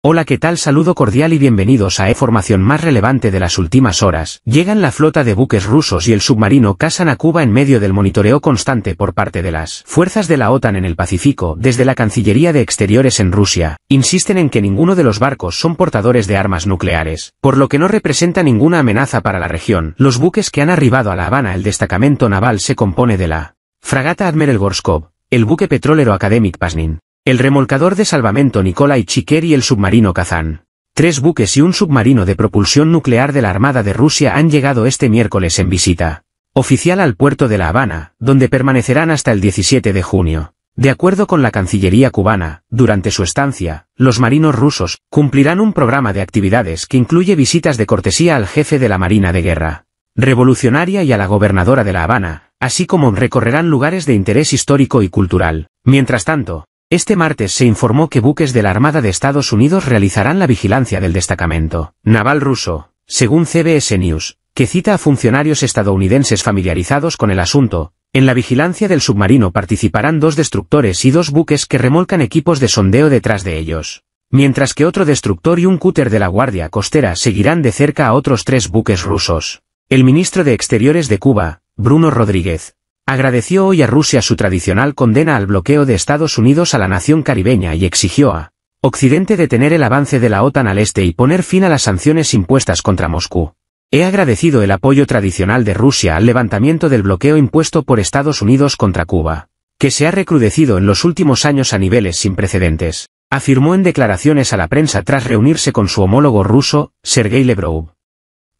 Hola qué tal saludo cordial y bienvenidos a E-Formación más relevante de las últimas horas. Llegan la flota de buques rusos y el submarino casan a Cuba en medio del monitoreo constante por parte de las fuerzas de la OTAN en el Pacífico, desde la Cancillería de Exteriores en Rusia, insisten en que ninguno de los barcos son portadores de armas nucleares, por lo que no representa ninguna amenaza para la región. Los buques que han arribado a La Habana el destacamento naval se compone de la fragata Admiral Gorskov, el buque petrolero Academic Pasnin, el remolcador de salvamento Nikolai Chiker y el submarino Kazán. Tres buques y un submarino de propulsión nuclear de la Armada de Rusia han llegado este miércoles en visita oficial al puerto de La Habana, donde permanecerán hasta el 17 de junio. De acuerdo con la Cancillería cubana, durante su estancia, los marinos rusos cumplirán un programa de actividades que incluye visitas de cortesía al jefe de la Marina de Guerra, revolucionaria y a la gobernadora de La Habana, así como recorrerán lugares de interés histórico y cultural. Mientras tanto, este martes se informó que buques de la Armada de Estados Unidos realizarán la vigilancia del destacamento naval ruso, según CBS News, que cita a funcionarios estadounidenses familiarizados con el asunto. En la vigilancia del submarino participarán dos destructores y dos buques que remolcan equipos de sondeo detrás de ellos, mientras que otro destructor y un cúter de la Guardia Costera seguirán de cerca a otros tres buques rusos. El ministro de Exteriores de Cuba, Bruno Rodríguez, agradeció hoy a Rusia su tradicional condena al bloqueo de Estados Unidos a la nación caribeña y exigió a Occidente detener el avance de la OTAN al este y poner fin a las sanciones impuestas contra Moscú. He agradecido el apoyo tradicional de Rusia al levantamiento del bloqueo impuesto por Estados Unidos contra Cuba, que se ha recrudecido en los últimos años a niveles sin precedentes, afirmó en declaraciones a la prensa tras reunirse con su homólogo ruso, Sergei Lebrow.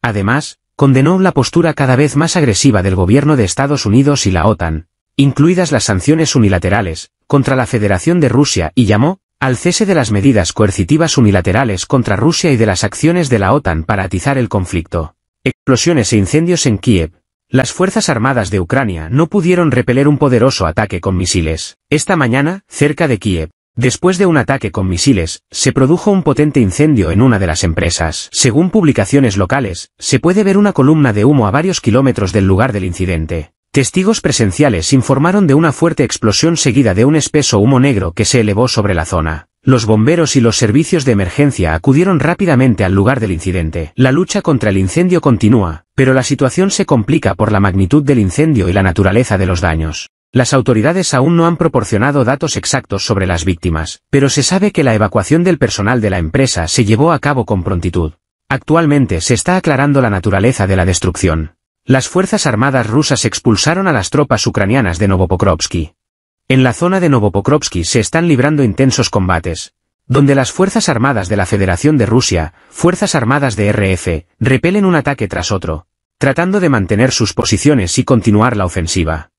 Además, condenó la postura cada vez más agresiva del gobierno de Estados Unidos y la OTAN, incluidas las sanciones unilaterales, contra la Federación de Rusia y llamó, al cese de las medidas coercitivas unilaterales contra Rusia y de las acciones de la OTAN para atizar el conflicto. Explosiones e incendios en Kiev. Las Fuerzas Armadas de Ucrania no pudieron repeler un poderoso ataque con misiles. Esta mañana, cerca de Kiev, Después de un ataque con misiles, se produjo un potente incendio en una de las empresas. Según publicaciones locales, se puede ver una columna de humo a varios kilómetros del lugar del incidente. Testigos presenciales informaron de una fuerte explosión seguida de un espeso humo negro que se elevó sobre la zona. Los bomberos y los servicios de emergencia acudieron rápidamente al lugar del incidente. La lucha contra el incendio continúa, pero la situación se complica por la magnitud del incendio y la naturaleza de los daños. Las autoridades aún no han proporcionado datos exactos sobre las víctimas, pero se sabe que la evacuación del personal de la empresa se llevó a cabo con prontitud. Actualmente se está aclarando la naturaleza de la destrucción. Las Fuerzas Armadas rusas expulsaron a las tropas ucranianas de Novopokrovsky. En la zona de Novopokrovsky se están librando intensos combates, donde las Fuerzas Armadas de la Federación de Rusia, Fuerzas Armadas de RF, repelen un ataque tras otro, tratando de mantener sus posiciones y continuar la ofensiva.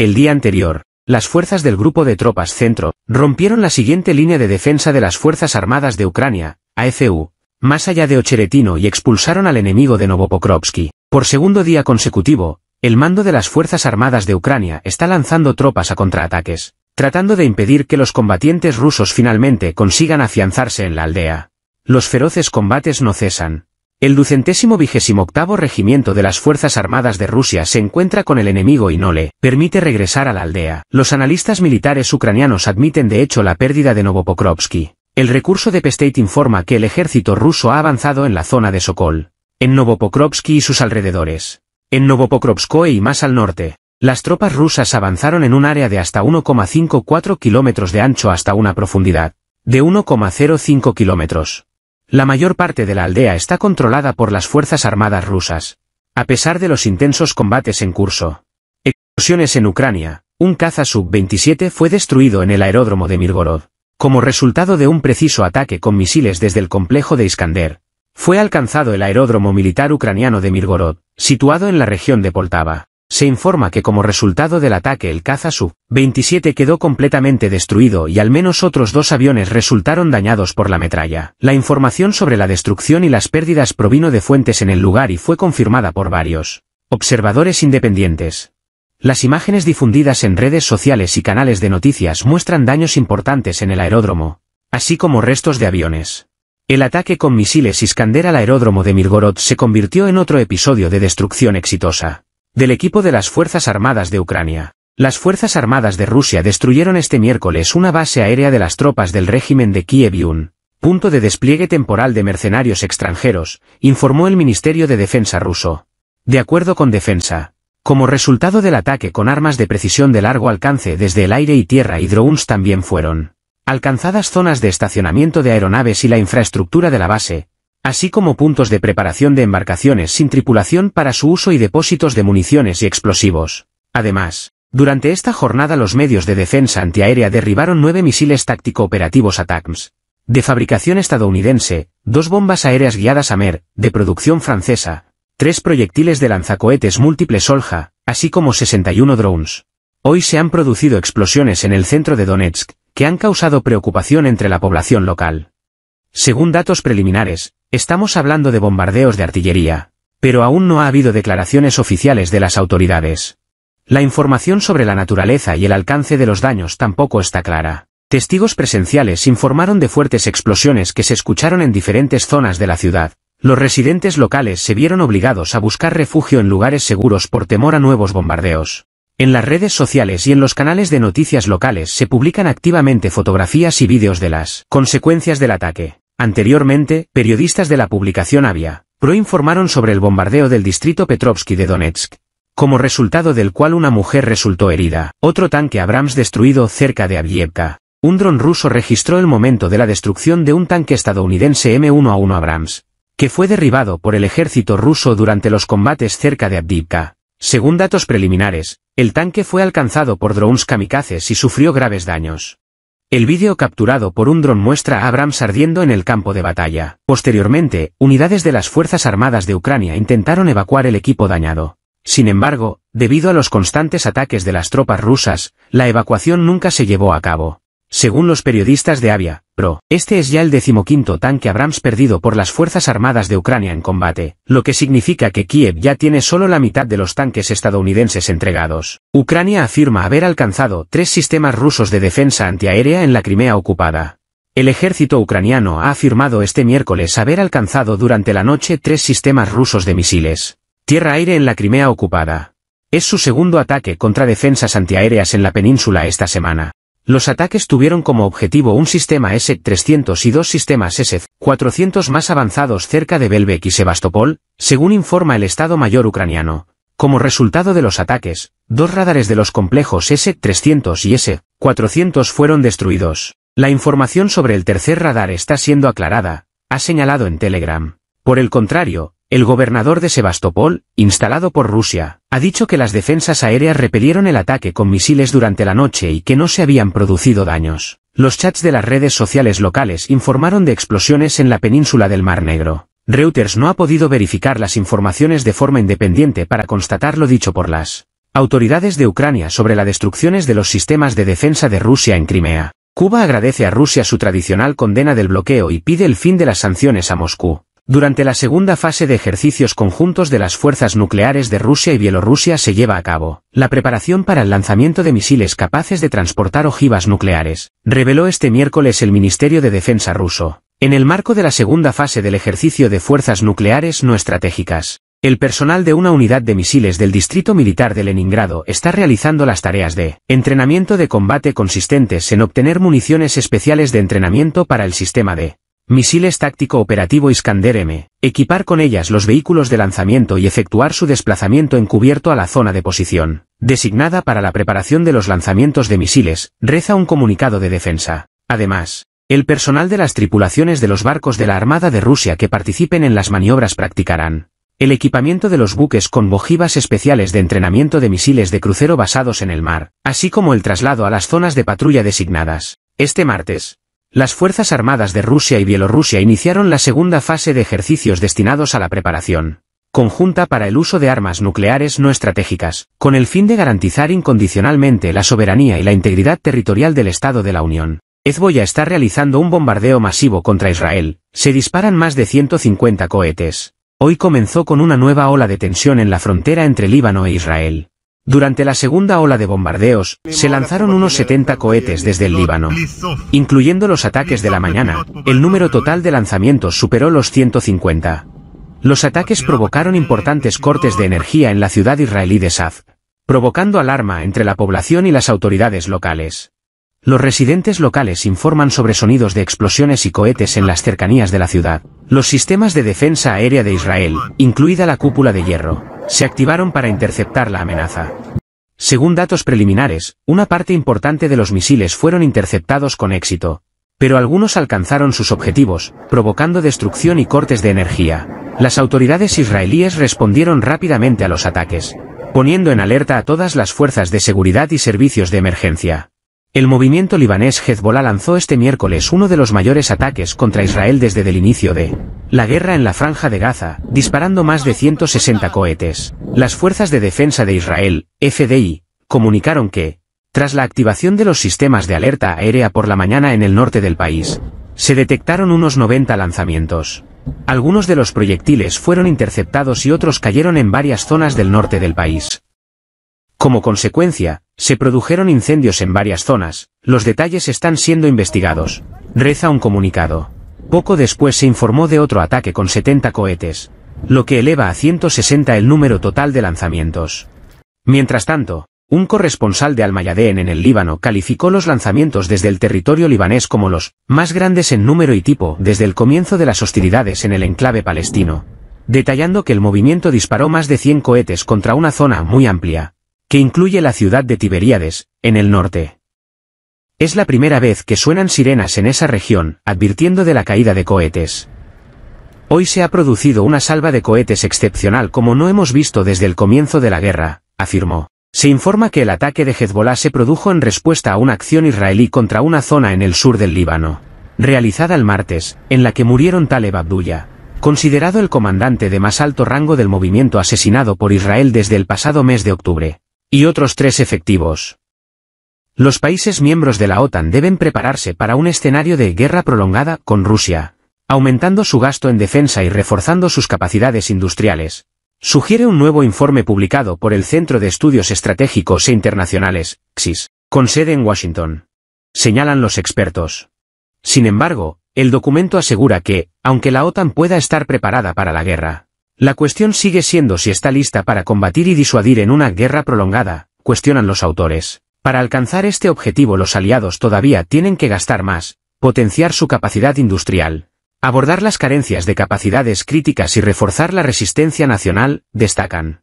El día anterior, las fuerzas del Grupo de Tropas Centro rompieron la siguiente línea de defensa de las Fuerzas Armadas de Ucrania, AFU, más allá de Ocheretino y expulsaron al enemigo de Novopokrovsky. Por segundo día consecutivo, el mando de las Fuerzas Armadas de Ucrania está lanzando tropas a contraataques, tratando de impedir que los combatientes rusos finalmente consigan afianzarse en la aldea. Los feroces combates no cesan. El ducentésimo vigésimo octavo regimiento de las Fuerzas Armadas de Rusia se encuentra con el enemigo y no le permite regresar a la aldea. Los analistas militares ucranianos admiten de hecho la pérdida de Novopokrovsky. El recurso de Pestate informa que el ejército ruso ha avanzado en la zona de Sokol, en Novopokrovsky y sus alrededores. En Novopokrovskoe y más al norte, las tropas rusas avanzaron en un área de hasta 1,54 kilómetros de ancho hasta una profundidad de 1,05 kilómetros. La mayor parte de la aldea está controlada por las Fuerzas Armadas rusas. A pesar de los intensos combates en curso. Explosiones en Ucrania. Un caza Sub-27 fue destruido en el aeródromo de Mirgorod. Como resultado de un preciso ataque con misiles desde el complejo de Iskander, fue alcanzado el aeródromo militar ucraniano de Mirgorod, situado en la región de Poltava. Se informa que como resultado del ataque el caza 27 quedó completamente destruido y al menos otros dos aviones resultaron dañados por la metralla. La información sobre la destrucción y las pérdidas provino de fuentes en el lugar y fue confirmada por varios observadores independientes. Las imágenes difundidas en redes sociales y canales de noticias muestran daños importantes en el aeródromo, así como restos de aviones. El ataque con misiles Iskander al aeródromo de Mirgorod se convirtió en otro episodio de destrucción exitosa del equipo de las Fuerzas Armadas de Ucrania. Las Fuerzas Armadas de Rusia destruyeron este miércoles una base aérea de las tropas del régimen de kiev un punto de despliegue temporal de mercenarios extranjeros, informó el Ministerio de Defensa ruso. De acuerdo con Defensa, como resultado del ataque con armas de precisión de largo alcance desde el aire y tierra y drones también fueron alcanzadas zonas de estacionamiento de aeronaves y la infraestructura de la base, así como puntos de preparación de embarcaciones sin tripulación para su uso y depósitos de municiones y explosivos. Además, durante esta jornada los medios de defensa antiaérea derribaron nueve misiles táctico-operativos ATACMS, de fabricación estadounidense, dos bombas aéreas guiadas a MER, de producción francesa, tres proyectiles de lanzacohetes múltiples Solja, así como 61 drones. Hoy se han producido explosiones en el centro de Donetsk, que han causado preocupación entre la población local. Según datos preliminares, Estamos hablando de bombardeos de artillería, pero aún no ha habido declaraciones oficiales de las autoridades. La información sobre la naturaleza y el alcance de los daños tampoco está clara. Testigos presenciales informaron de fuertes explosiones que se escucharon en diferentes zonas de la ciudad. Los residentes locales se vieron obligados a buscar refugio en lugares seguros por temor a nuevos bombardeos. En las redes sociales y en los canales de noticias locales se publican activamente fotografías y vídeos de las consecuencias del ataque. Anteriormente, periodistas de la publicación Avia, Pro informaron sobre el bombardeo del distrito Petrovsky de Donetsk, como resultado del cual una mujer resultó herida, otro tanque Abrams destruido cerca de Avdiivka. Un dron ruso registró el momento de la destrucción de un tanque estadounidense M1A1 Abrams, que fue derribado por el ejército ruso durante los combates cerca de Avdiivka. Según datos preliminares, el tanque fue alcanzado por drones kamikazes y sufrió graves daños. El vídeo capturado por un dron muestra a Abrams ardiendo en el campo de batalla. Posteriormente, unidades de las Fuerzas Armadas de Ucrania intentaron evacuar el equipo dañado. Sin embargo, debido a los constantes ataques de las tropas rusas, la evacuación nunca se llevó a cabo. Según los periodistas de Avia, este es ya el decimoquinto tanque Abrams perdido por las Fuerzas Armadas de Ucrania en combate, lo que significa que Kiev ya tiene solo la mitad de los tanques estadounidenses entregados. Ucrania afirma haber alcanzado tres sistemas rusos de defensa antiaérea en la Crimea ocupada. El ejército ucraniano ha afirmado este miércoles haber alcanzado durante la noche tres sistemas rusos de misiles. Tierra-aire en la Crimea ocupada. Es su segundo ataque contra defensas antiaéreas en la península esta semana. Los ataques tuvieron como objetivo un sistema S-300 y dos sistemas S-400 más avanzados cerca de Belbek y Sebastopol, según informa el Estado Mayor ucraniano. Como resultado de los ataques, dos radares de los complejos S-300 y S-400 fueron destruidos. La información sobre el tercer radar está siendo aclarada, ha señalado en Telegram. Por el contrario, el gobernador de Sebastopol, instalado por Rusia, ha dicho que las defensas aéreas repelieron el ataque con misiles durante la noche y que no se habían producido daños. Los chats de las redes sociales locales informaron de explosiones en la península del Mar Negro. Reuters no ha podido verificar las informaciones de forma independiente para constatar lo dicho por las autoridades de Ucrania sobre las destrucciones de los sistemas de defensa de Rusia en Crimea. Cuba agradece a Rusia su tradicional condena del bloqueo y pide el fin de las sanciones a Moscú. Durante la segunda fase de ejercicios conjuntos de las fuerzas nucleares de Rusia y Bielorrusia se lleva a cabo la preparación para el lanzamiento de misiles capaces de transportar ojivas nucleares, reveló este miércoles el Ministerio de Defensa ruso, en el marco de la segunda fase del ejercicio de fuerzas nucleares no estratégicas. El personal de una unidad de misiles del Distrito Militar de Leningrado está realizando las tareas de entrenamiento de combate consistentes en obtener municiones especiales de entrenamiento para el sistema de Misiles táctico operativo Iskander M. Equipar con ellas los vehículos de lanzamiento y efectuar su desplazamiento encubierto a la zona de posición, designada para la preparación de los lanzamientos de misiles, reza un comunicado de defensa. Además, el personal de las tripulaciones de los barcos de la Armada de Rusia que participen en las maniobras practicarán, el equipamiento de los buques con bojivas especiales de entrenamiento de misiles de crucero basados en el mar, así como el traslado a las zonas de patrulla designadas. Este martes, las Fuerzas Armadas de Rusia y Bielorrusia iniciaron la segunda fase de ejercicios destinados a la preparación conjunta para el uso de armas nucleares no estratégicas, con el fin de garantizar incondicionalmente la soberanía y la integridad territorial del Estado de la Unión. Hezbollah está realizando un bombardeo masivo contra Israel, se disparan más de 150 cohetes. Hoy comenzó con una nueva ola de tensión en la frontera entre Líbano e Israel. Durante la segunda ola de bombardeos, se lanzaron unos 70 cohetes desde el Líbano. Incluyendo los ataques de la mañana, el número total de lanzamientos superó los 150. Los ataques provocaron importantes cortes de energía en la ciudad israelí de Saf, provocando alarma entre la población y las autoridades locales. Los residentes locales informan sobre sonidos de explosiones y cohetes en las cercanías de la ciudad. Los sistemas de defensa aérea de Israel, incluida la cúpula de hierro, se activaron para interceptar la amenaza. Según datos preliminares, una parte importante de los misiles fueron interceptados con éxito, pero algunos alcanzaron sus objetivos, provocando destrucción y cortes de energía. Las autoridades israelíes respondieron rápidamente a los ataques, poniendo en alerta a todas las fuerzas de seguridad y servicios de emergencia. El movimiento libanés Hezbollah lanzó este miércoles uno de los mayores ataques contra Israel desde el inicio de la guerra en la franja de Gaza, disparando más de 160 cohetes. Las fuerzas de defensa de Israel, FDI, comunicaron que, tras la activación de los sistemas de alerta aérea por la mañana en el norte del país, se detectaron unos 90 lanzamientos. Algunos de los proyectiles fueron interceptados y otros cayeron en varias zonas del norte del país. Como consecuencia, se produjeron incendios en varias zonas, los detalles están siendo investigados. Reza un comunicado. Poco después se informó de otro ataque con 70 cohetes, lo que eleva a 160 el número total de lanzamientos. Mientras tanto, un corresponsal de Al Mayadeen en el Líbano calificó los lanzamientos desde el territorio libanés como los más grandes en número y tipo desde el comienzo de las hostilidades en el enclave palestino, detallando que el movimiento disparó más de 100 cohetes contra una zona muy amplia, que incluye la ciudad de Tiberíades, en el norte. Es la primera vez que suenan sirenas en esa región, advirtiendo de la caída de cohetes. Hoy se ha producido una salva de cohetes excepcional como no hemos visto desde el comienzo de la guerra, afirmó. Se informa que el ataque de Hezbollah se produjo en respuesta a una acción israelí contra una zona en el sur del Líbano, realizada el martes, en la que murieron Taleb Abdullah, considerado el comandante de más alto rango del movimiento asesinado por Israel desde el pasado mes de octubre y otros tres efectivos. Los países miembros de la OTAN deben prepararse para un escenario de guerra prolongada con Rusia, aumentando su gasto en defensa y reforzando sus capacidades industriales. Sugiere un nuevo informe publicado por el Centro de Estudios Estratégicos e Internacionales, CSIS, con sede en Washington. Señalan los expertos. Sin embargo, el documento asegura que, aunque la OTAN pueda estar preparada para la guerra, la cuestión sigue siendo si está lista para combatir y disuadir en una guerra prolongada, cuestionan los autores. Para alcanzar este objetivo los aliados todavía tienen que gastar más, potenciar su capacidad industrial, abordar las carencias de capacidades críticas y reforzar la resistencia nacional, destacan.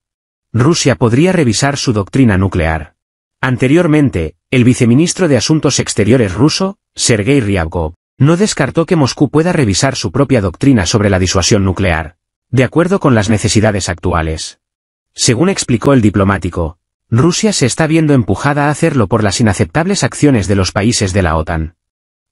Rusia podría revisar su doctrina nuclear. Anteriormente, el viceministro de Asuntos Exteriores ruso, Sergei Ryabkov, no descartó que Moscú pueda revisar su propia doctrina sobre la disuasión nuclear, de acuerdo con las necesidades actuales. Según explicó el diplomático, Rusia se está viendo empujada a hacerlo por las inaceptables acciones de los países de la OTAN.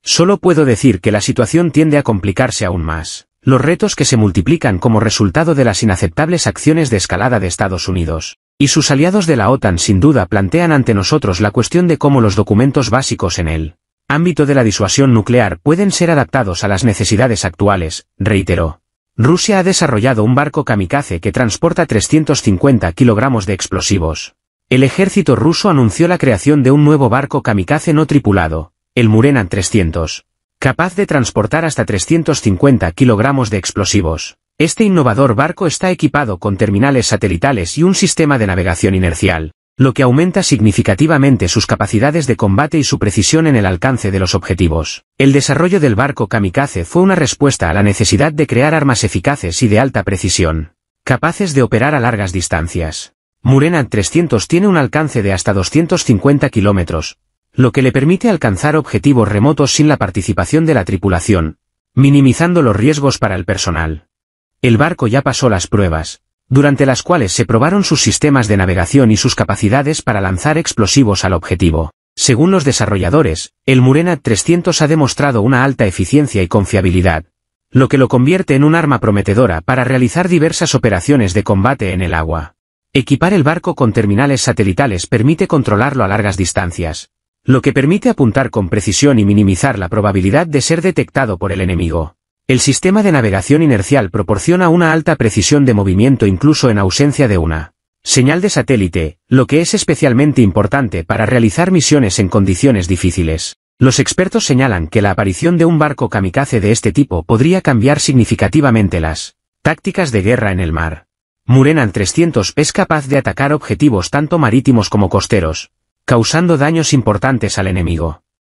Solo puedo decir que la situación tiende a complicarse aún más. Los retos que se multiplican como resultado de las inaceptables acciones de escalada de Estados Unidos y sus aliados de la OTAN sin duda plantean ante nosotros la cuestión de cómo los documentos básicos en el ámbito de la disuasión nuclear pueden ser adaptados a las necesidades actuales, reiteró. Rusia ha desarrollado un barco kamikaze que transporta 350 kilogramos de explosivos. El ejército ruso anunció la creación de un nuevo barco kamikaze no tripulado, el Murenan 300, capaz de transportar hasta 350 kilogramos de explosivos. Este innovador barco está equipado con terminales satelitales y un sistema de navegación inercial lo que aumenta significativamente sus capacidades de combate y su precisión en el alcance de los objetivos. El desarrollo del barco kamikaze fue una respuesta a la necesidad de crear armas eficaces y de alta precisión, capaces de operar a largas distancias. Murena 300 tiene un alcance de hasta 250 kilómetros, lo que le permite alcanzar objetivos remotos sin la participación de la tripulación, minimizando los riesgos para el personal. El barco ya pasó las pruebas, durante las cuales se probaron sus sistemas de navegación y sus capacidades para lanzar explosivos al objetivo. Según los desarrolladores, el Murena 300 ha demostrado una alta eficiencia y confiabilidad, lo que lo convierte en un arma prometedora para realizar diversas operaciones de combate en el agua. Equipar el barco con terminales satelitales permite controlarlo a largas distancias, lo que permite apuntar con precisión y minimizar la probabilidad de ser detectado por el enemigo. El sistema de navegación inercial proporciona una alta precisión de movimiento incluso en ausencia de una señal de satélite, lo que es especialmente importante para realizar misiones en condiciones difíciles. Los expertos señalan que la aparición de un barco kamikaze de este tipo podría cambiar significativamente las tácticas de guerra en el mar. Murenan 300 es capaz de atacar objetivos tanto marítimos como costeros, causando daños importantes al enemigo.